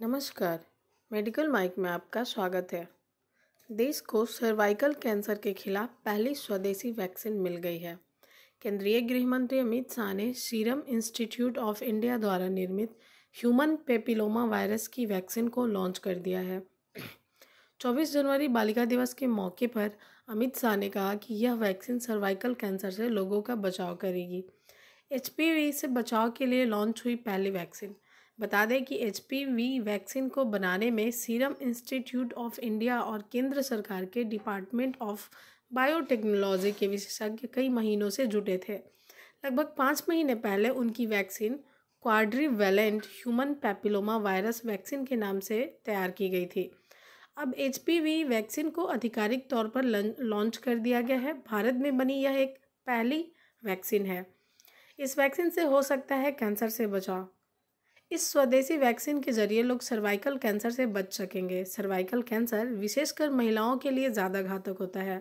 नमस्कार medical mic में आपका स्वागत है देश को सर्वाइकल कैंसर के खिलाफ पहली स्वदेशी वैक्सीन मिल गई है केंद्रीय गृह मंत्री अमित शाह ने सीरम इंस्टीट्यूट ऑफ इंडिया द्वारा निर्मित ह्यूमन पेपिलोमा वायरस की वैक्सीन को लॉन्च कर दिया है 24 जनवरी बालिका दिवस के मौके पर अमित शाह ने कहा कि यह वैक्सीन सर्वाइकल कैंसर से लोगों का बचाव करेगी एच से बचाव के लिए लॉन्च हुई पहली वैक्सीन बता दें कि एच वैक्सीन को बनाने में सीरम इंस्टीट्यूट ऑफ इंडिया और केंद्र सरकार के डिपार्टमेंट ऑफ बायोटेक्नोलॉजी के विशेषज्ञ कई महीनों से जुटे थे लगभग पाँच महीने पहले उनकी vaccine quadrivalent human papilloma virus vaccine के नाम से तैयार की गई थी अब एच वैक्सीन को आधिकारिक तौर पर लॉन्च कर दिया गया है भारत में बनी यह एक पहली वैक्सीन है इस वैक्सीन से हो सकता है कैंसर से बचाव इस स्वदेशी वैक्सीन के जरिए लोग सर्वाइकल कैंसर से बच सकेंगे सर्वाइकल कैंसर विशेषकर महिलाओं के लिए ज़्यादा घातक होता है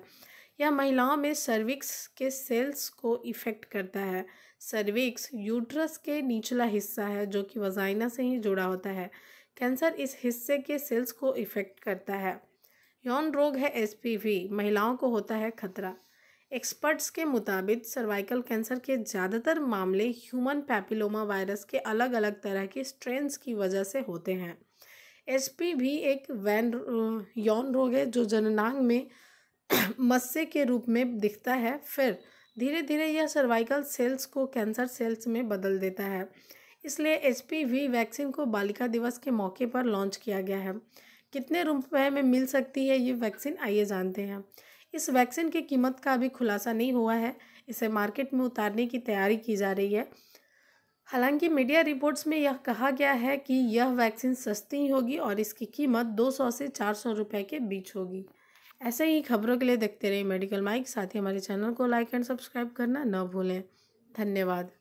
यह महिलाओं में सर्विक्स के सेल्स को इफ़ेक्ट करता है सर्विक्स यूट्रस के निचला हिस्सा है जो कि वजाइना से ही जुड़ा होता है कैंसर इस हिस्से के सेल्स को इफ़ेक्ट करता है यौन रोग है एसपीवी महिलाओं को होता है खतरा एक्सपर्ट्स के मुताबिक सर्वाइकल कैंसर के ज़्यादातर मामले ह्यूमन पैपिलोमा वायरस के अलग अलग तरह के स्ट्रेंस की वजह से होते हैं एच भी एक वैन यौन रोग है जो जननांग में मस्से के रूप में दिखता है फिर धीरे धीरे यह सर्वाइकल सेल्स को कैंसर सेल्स में बदल देता है इसलिए एच वैक्सीन को बालिका दिवस के मौके पर लॉन्च किया गया है कितने रुपए में मिल सकती है ये वैक्सीन आइए जानते हैं इस वैक्सीन की कीमत का अभी खुलासा नहीं हुआ है इसे मार्केट में उतारने की तैयारी की जा रही है हालांकि मीडिया रिपोर्ट्स में यह कहा गया है कि यह वैक्सीन सस्ती होगी और इसकी कीमत 200 से 400 रुपए के बीच होगी ऐसे ही खबरों के लिए देखते रहिए मेडिकल माइक साथ ही हमारे चैनल को लाइक एंड सब्सक्राइब करना न भूलें धन्यवाद